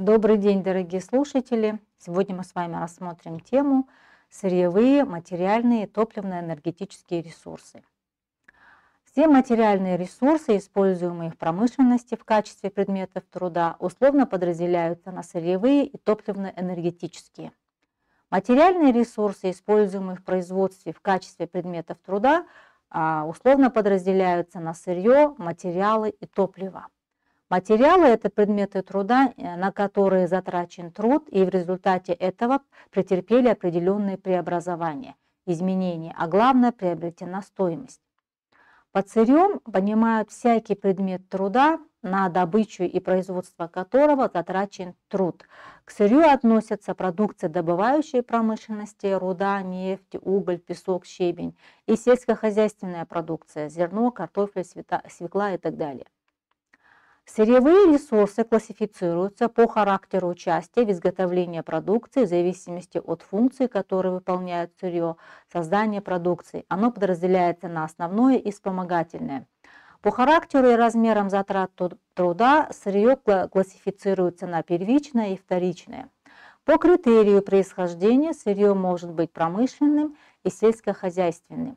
Добрый день, дорогие слушатели! Сегодня мы с вами рассмотрим тему «Сырьевые, материальные, топливно-энергетические ресурсы». Все материальные ресурсы, используемые в промышленности в качестве предметов труда, условно подразделяются на сырьевые и топливно-энергетические. Материальные ресурсы, используемые в производстве в качестве предметов труда, а, условно подразделяются на сырье, материалы и топливо. Материалы – это предметы труда, э, на которые затрачен труд, и в результате этого претерпели определенные преобразования, изменения, а главное – приобретена стоимость. По сырьем понимают всякий предмет труда, на добычу и производство которого затрачен труд. К сырью относятся продукции добывающей промышленности, руда, нефть, уголь, песок, щебень и сельскохозяйственная продукция, зерно, картофель, свекла и так далее. Сырьевые ресурсы классифицируются по характеру участия в изготовлении продукции в зависимости от функции, которую выполняет сырье, создание продукции. Оно подразделяется на основное и вспомогательное. По характеру и размерам затрат труда сырье классифицируется на первичное и вторичное. По критерию происхождения сырье может быть промышленным и сельскохозяйственным.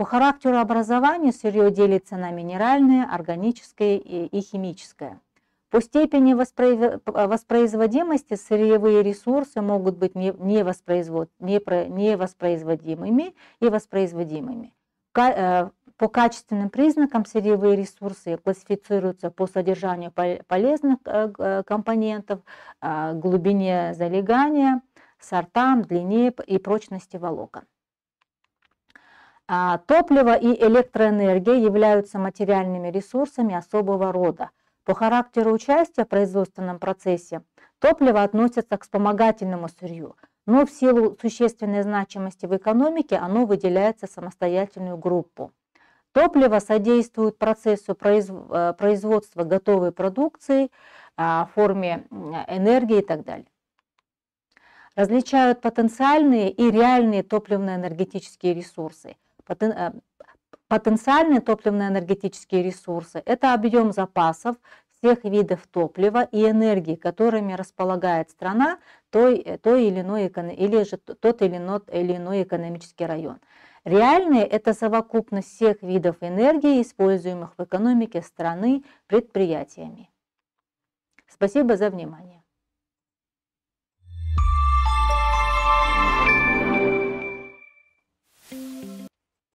По характеру образования сырье делится на минеральное, органическое и химическое. По степени э, воспроизводимости сырьевые ресурсы могут быть невоспроизводимыми и воспроизводимыми. Э, по качественным признакам сырьевые ресурсы классифицируются по содержанию полезных э, компонентов, глубине залегания, сортам, длине и прочности волокон. А топливо и электроэнергия являются материальными ресурсами особого рода. По характеру участия в производственном процессе топливо относится к вспомогательному сырью, но в силу существенной значимости в экономике оно выделяется в самостоятельную группу. Топливо содействует процессу э, производства готовой продукции а, в форме энергии и так далее. Различают потенциальные и реальные топливно-энергетические ресурсы – Э, потенциальные топливно-энергетические ресурсы – это объем запасов всех видов топлива и энергии, которыми располагает страна, той, э, той или, иной, или же тот или иной, или иной экономический район. Реальные – это совокупность всех видов энергии, используемых в экономике страны предприятиями. Спасибо за внимание.